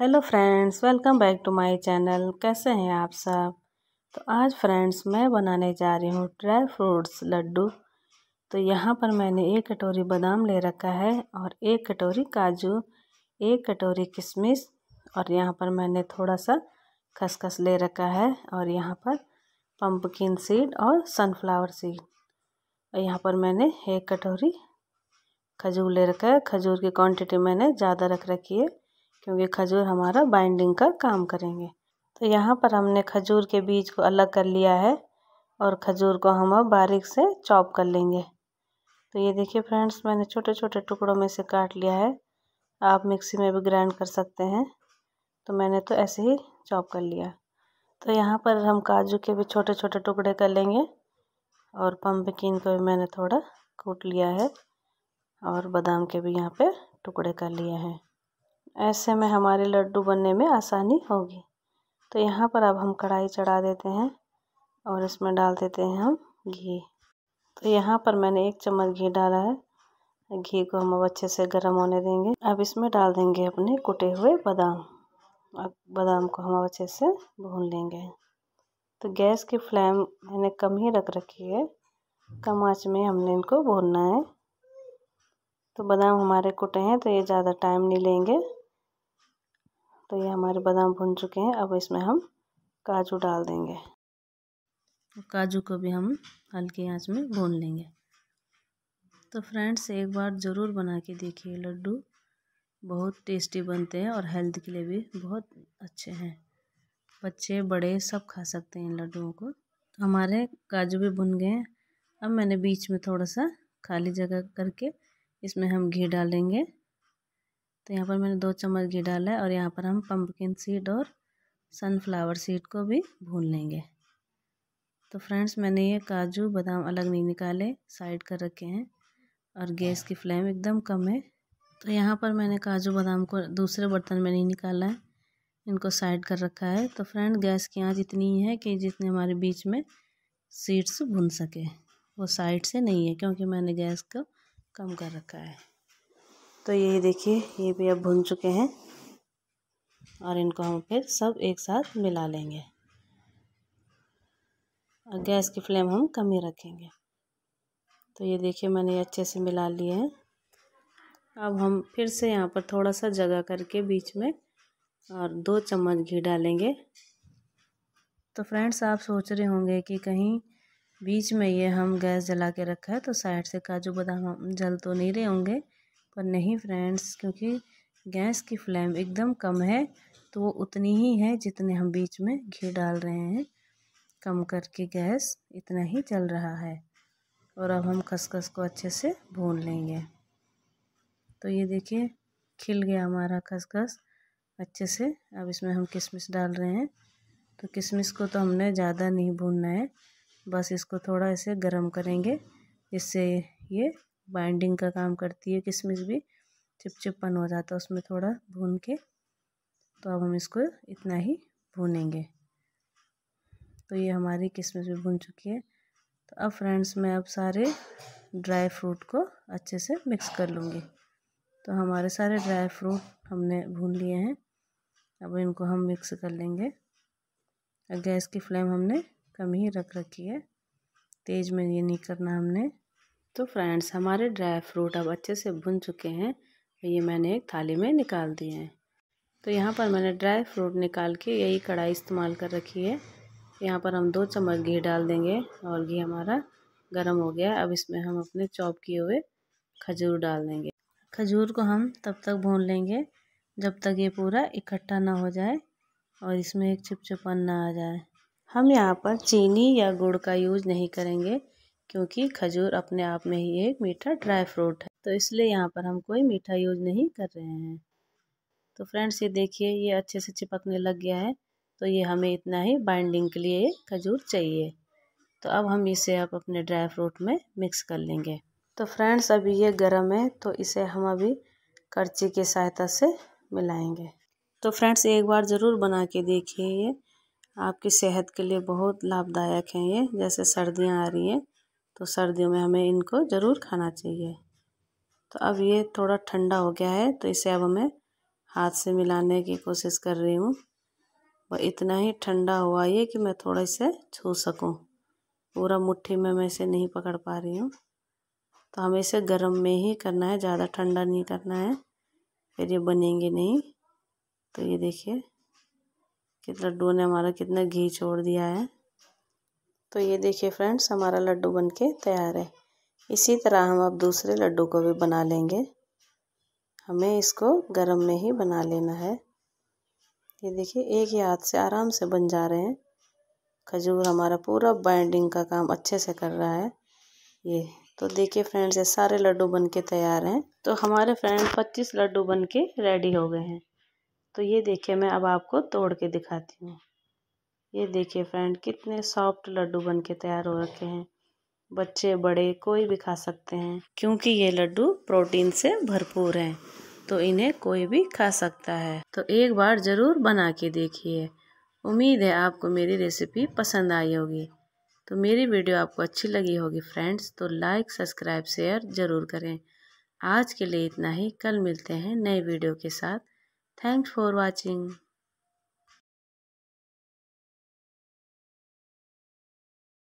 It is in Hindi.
hello friends welcome back to my channel कैसे हैं आप सब तो आज फ्रेंड्स मैं बनाने जा रही हूँ ड्राई फ्रूट्स लड्डू तो यहाँ पर मैंने एक कटोरी बादाम ले रखा है और एक कटोरी काजू एक कटोरी किशमिश और यहाँ पर मैंने थोड़ा सा खसखस ले रखा है और यहाँ पर पम्पकिन सीड और सनफ्लावर सीड और यहाँ पर मैंने एक कटोरी खजूर ले रखा है खजूर की क्वान्टिटी मैंने ज़्यादा रख रखी है क्योंकि खजूर हमारा बाइंडिंग का काम करेंगे तो यहाँ पर हमने खजूर के बीज को अलग कर लिया है और खजूर को हम अब बारीक से चॉप कर लेंगे तो ये देखिए फ्रेंड्स मैंने छोटे छोटे टुकड़ों में से काट लिया है आप मिक्सी में भी ग्राइंड कर सकते हैं तो मैंने तो ऐसे ही चॉप कर लिया तो यहाँ पर हम काजू के भी छोटे छोटे टुकड़े कर लेंगे और पम्पकिन को भी मैंने थोड़ा कूट लिया है और बादाम के भी यहाँ पे टुकड़े कर लिए हैं ऐसे में हमारे लड्डू बनने में आसानी होगी तो यहाँ पर अब हम कढ़ाई चढ़ा देते हैं और इसमें डाल देते हैं हम घी तो यहाँ पर मैंने एक चम्मच घी डाला है घी को हम अब अच्छे से गर्म होने देंगे अब इसमें डाल देंगे अपने कुटे हुए बादाम अब बादाम को हम अच्छे से भून लेंगे तो गैस की फ्लेम मैंने कम ही रख रखी है कम आँच में हमने इनको भूनना है तो बादाम हमारे कुटे हैं तो ये ज़्यादा टाइम नहीं लेंगे तो ये हमारे बादाम भुन चुके हैं अब इसमें हम काजू डाल देंगे तो काजू को भी हम हल्की आंच में भून लेंगे तो फ्रेंड्स एक बार ज़रूर बना के देखिए लड्डू बहुत टेस्टी बनते हैं और हेल्थ के लिए भी बहुत अच्छे हैं बच्चे बड़े सब खा सकते हैं इन लड्डुओं को हमारे काजू भी भुन गए हैं अब मैंने बीच में थोड़ा सा खाली जगह करके इसमें हम घी डालेंगे तो यहाँ पर मैंने दो चम्मच घी डाला है और यहाँ पर हम पम्पकिन सीड और सनफ्लावर सीड को भी भून लेंगे तो फ्रेंड्स मैंने ये काजू बादाम अलग नहीं निकाले साइड कर रखे हैं और गैस की फ्लेम एकदम कम है तो यहाँ पर मैंने काजू बादाम को दूसरे बर्तन में नहीं निकाला है इनको साइड कर रखा है तो फ्रेंड गैस की आँच इतनी है कि जितने हमारे बीच में सीड्स भुन सके वो साइड से नहीं है क्योंकि मैंने गैस को कम कर रखा है तो ये देखिए ये भी अब भुन चुके हैं और इनको हम फिर सब एक साथ मिला लेंगे और गैस की फ्लेम हम कम ही रखेंगे तो ये देखिए मैंने ये अच्छे से मिला लिए हैं अब हम फिर से यहाँ पर थोड़ा सा जगह करके बीच में और दो चम्मच घी डालेंगे तो फ्रेंड्स आप सोच रहे होंगे कि कहीं बीच में ये हम गैस जला के रखा है तो साइड से काजू बादाम जल तो नहीं रहे होंगे पर नहीं फ्रेंड्स क्योंकि गैस की फ्लेम एकदम कम है तो वो उतनी ही है जितने हम बीच में घी डाल रहे हैं कम करके गैस इतना ही चल रहा है और अब हम खसखस को अच्छे से भून लेंगे तो ये देखिए खिल गया हमारा खसखस अच्छे से अब इसमें हम किशमिश डाल रहे हैं तो किशमिश को तो हमने ज़्यादा नहीं भूनना है बस इसको थोड़ा ऐसे गर्म करेंगे इससे ये बाइंडिंग का काम करती है किशमिश भी चिपचिपन हो जाता है उसमें थोड़ा भून के तो अब हम इसको इतना ही भूनेंगे तो ये हमारी किशमिश भी भून चुकी है तो अब फ्रेंड्स मैं अब सारे ड्राई फ्रूट को अच्छे से मिक्स कर लूँगी तो हमारे सारे ड्राई फ्रूट हमने भून लिए हैं अब इनको हम मिक्स कर लेंगे गैस की फ्लेम हमने कम ही रख रखी है तेज़ में ये नहीं करना हमने तो फ्रेंड्स हमारे ड्राई फ्रूट अब अच्छे से भुन चुके हैं ये मैंने एक थाली में निकाल दिए हैं तो यहाँ पर मैंने ड्राई फ्रूट निकाल के यही कढ़ाई इस्तेमाल कर रखी है यहाँ पर हम दो चम्मच घी डाल देंगे और घी हमारा गर्म हो गया अब इसमें हम अपने चॉप किए हुए खजूर डाल देंगे खजूर को हम तब तक भून लेंगे जब तक ये पूरा इकट्ठा ना हो जाए और इसमें एक चिपचिपन ना आ जाए हम यहाँ पर चीनी या गुड़ का यूज़ नहीं करेंगे क्योंकि खजूर अपने आप में ही एक मीठा ड्राई फ्रूट है तो इसलिए यहाँ पर हम कोई मीठा यूज नहीं कर रहे हैं तो फ्रेंड्स ये देखिए ये अच्छे से चिपकने लग गया है तो ये हमें इतना ही बाइंडिंग के लिए खजूर चाहिए तो अब हम इसे अब अपने ड्राई फ्रूट में मिक्स कर लेंगे तो फ्रेंड्स अभी ये गर्म है तो इसे हम अभी करची की सहायता से मिलाएंगे तो फ्रेंड्स एक बार ज़रूर बना के देखिए ये आपकी सेहत के लिए बहुत लाभदायक हैं ये जैसे सर्दियाँ आ रही हैं तो सर्दियों में हमें इनको ज़रूर खाना चाहिए तो अब ये थोड़ा ठंडा हो गया है तो इसे अब मैं हाथ से मिलाने की कोशिश कर रही हूँ वह इतना ही ठंडा हुआ ये कि मैं थोड़ा इसे छू सकूँ पूरा मुट्ठी में मैं इसे नहीं पकड़ पा रही हूँ तो हमें इसे गर्म में ही करना है ज़्यादा ठंडा नहीं करना है फिर ये बनेंगे नहीं तो ये देखिए कितना डो ने हमारा कितना घी छोड़ दिया है तो ये देखिए फ्रेंड्स हमारा लड्डू बनके तैयार है इसी तरह हम अब दूसरे लड्डू को भी बना लेंगे हमें इसको गरम में ही बना लेना है ये देखिए एक ही हाथ से आराम से बन जा रहे हैं खजूर हमारा पूरा बाइंडिंग का काम अच्छे से कर रहा है ये तो देखिए फ्रेंड्स ये सारे लड्डू बन के तैयार हैं तो हमारे फ्रेंड पच्चीस लड्डू बन के रेडी हो गए हैं तो ये देखिए मैं अब आपको तोड़ के दिखाती हूँ ये देखिए फ्रेंड कितने सॉफ्ट लड्डू बन के तैयार हो रखे हैं बच्चे बड़े कोई भी खा सकते हैं क्योंकि ये लड्डू प्रोटीन से भरपूर हैं तो इन्हें कोई भी खा सकता है तो एक बार ज़रूर बना के देखिए उम्मीद है आपको मेरी रेसिपी पसंद आई होगी तो मेरी वीडियो आपको अच्छी लगी होगी फ्रेंड्स तो लाइक सब्सक्राइब शेयर ज़रूर करें आज के लिए इतना ही कल मिलते हैं नए वीडियो के साथ थैंक्स फॉर वॉचिंग